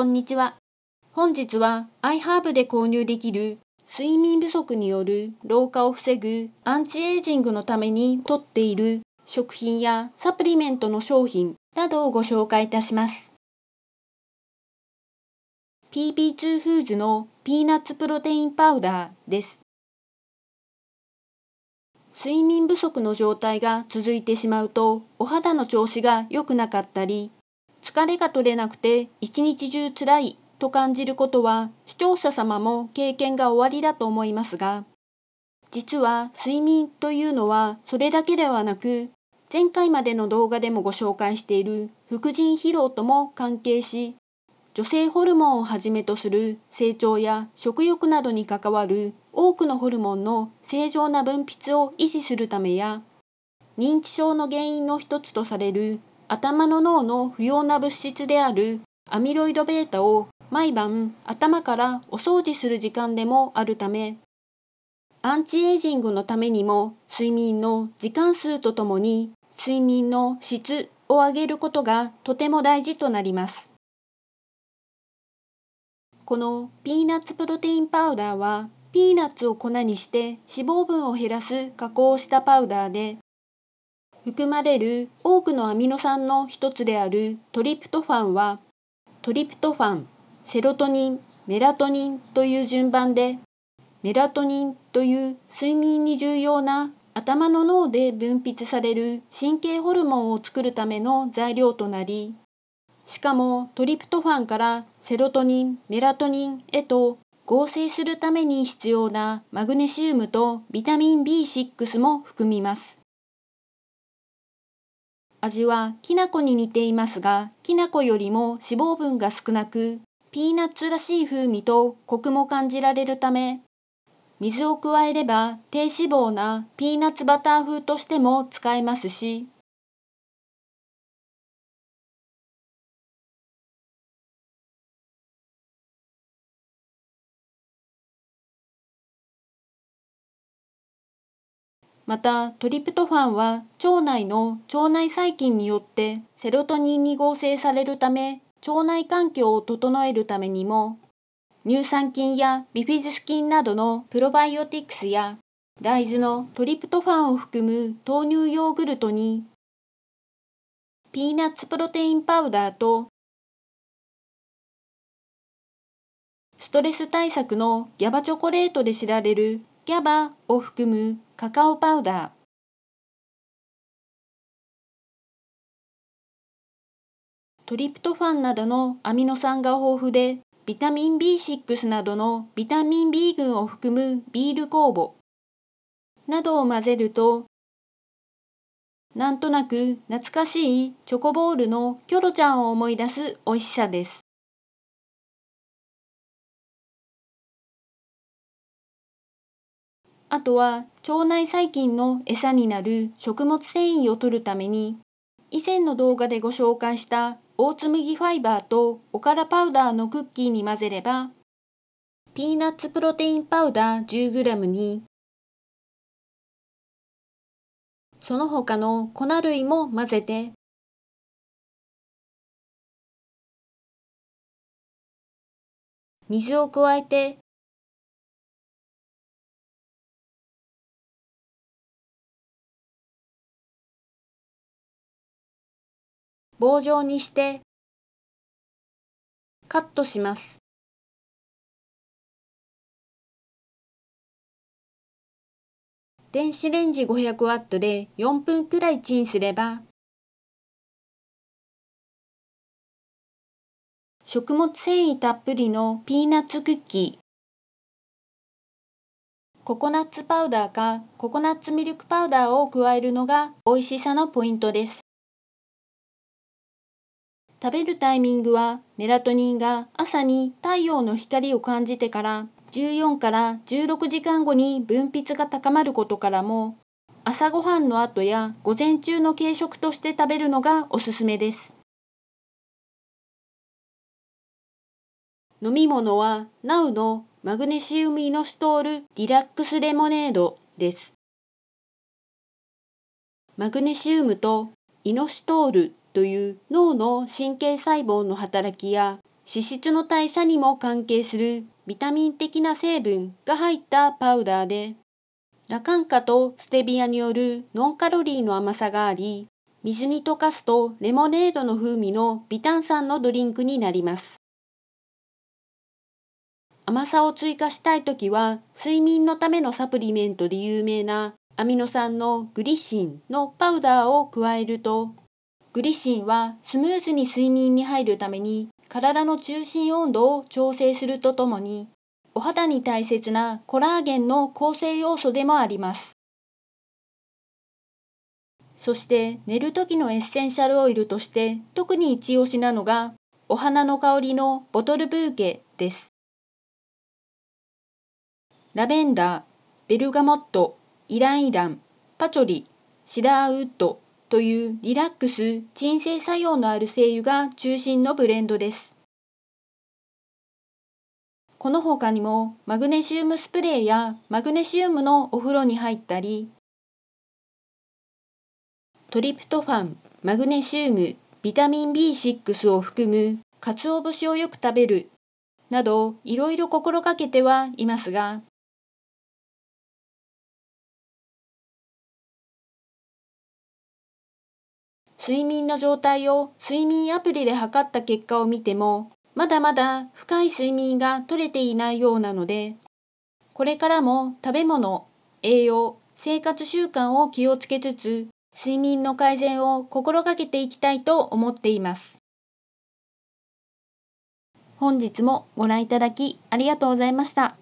こんにちは。本日は iHerb で購入できる睡眠不足による老化を防ぐアンチエイジングのために取っている食品やサプリメントの商品などをご紹介いたします。PP2 フーズのピーナッツプロテインパウダーです。睡眠不足の状態が続いてしまうとお肌の調子が良くなかったり疲れが取れなくて一日中つらいと感じることは視聴者様も経験がおありだと思いますが、実は睡眠というのはそれだけではなく、前回までの動画でもご紹介している副腎疲労とも関係し、女性ホルモンをはじめとする成長や食欲などに関わる多くのホルモンの正常な分泌を維持するためや認知症の原因の一つとされる頭の脳の不要な物質であるアミロイド β を毎晩頭からお掃除する時間でもあるためアンチエイジングのためにも睡眠の時間数とともに睡眠の質を上げることがとても大事となりますこのピーナッツプロテインパウダーはピーナッツを粉にして脂肪分を減らす加工をしたパウダーで含まれる多くのアミノ酸の一つであるトリプトファンはトリプトファンセロトニンメラトニンという順番でメラトニンという睡眠に重要な頭の脳で分泌される神経ホルモンを作るための材料となりしかもトリプトファンからセロトニンメラトニンへと合成するために必要なマグネシウムとビタミン B6 も含みます。味はきな粉に似ていますが、きな粉よりも脂肪分が少なく、ピーナッツらしい風味とコクも感じられるため、水を加えれば低脂肪なピーナッツバター風としても使えますし、またトリプトファンは腸内の腸内細菌によってセロトニンに合成されるため腸内環境を整えるためにも乳酸菌やビフィズス菌などのプロバイオティクスや大豆のトリプトファンを含む豆乳ヨーグルトにピーナッツプロテインパウダーとストレス対策のギャバチョコレートで知られる g ャバを含むカカオパウダートリプトファンなどのアミノ酸が豊富でビタミン B6 などのビタミン B 群を含むビール酵母などを混ぜるとなんとなく懐かしいチョコボールのキョロちゃんを思い出す美味しさです。あとは腸内細菌の餌になる食物繊維を摂るために以前の動画でご紹介したオーツ麦ファイバーとおからパウダーのクッキーに混ぜればピーナッツプロテインパウダー 10g にその他の粉類も混ぜて水を加えて棒状にしてカットします。電子レンジ5 0 0トで4分くらいチンすれば食物繊維たっぷりのピーナッツクッキーココナッツパウダーかココナッツミルクパウダーを加えるのが美味しさのポイントです。食べるタイミングはメラトニンが朝に太陽の光を感じてから14から16時間後に分泌が高まることからも朝ごはんの後や午前中の軽食として食べるのがおすすめです。飲み物は NOW のマグネシウムイノシトールリラックスレモネードです。マグネシウムとイノシトールという脳の神経細胞の働きや脂質の代謝にも関係するビタミン的な成分が入ったパウダーでラカンカとステビアによるノンカロリーの甘さがあり水に溶かすとレモネードの風味の微炭酸のドリンクになります甘さを追加したいときは睡眠のためのサプリメントで有名なアミノ酸のグリシンのパウダーを加えるとグリシンはスムーズに睡眠に入るために体の中心温度を調整するとともにお肌に大切なコラーゲンの構成要素でもありますそして寝る時のエッセンシャルオイルとして特に一押しなのがお花の香りのボトルブーケですラベンダーベルガモットイランイランパチョリシダーウッドというリラックス、鎮静作用のある精油が中心のブレンドです。この他にもマグネシウムスプレーやマグネシウムのお風呂に入ったり、トリプトファン、マグネシウム、ビタミン B6 を含む鰹節をよく食べるなどいろいろ心がけてはいますが、睡眠の状態を睡眠アプリで測った結果を見ても、まだまだ深い睡眠が取れていないようなので、これからも食べ物、栄養、生活習慣を気をつけつつ、睡眠の改善を心がけていきたいと思っています。本日もご覧いただきありがとうございました。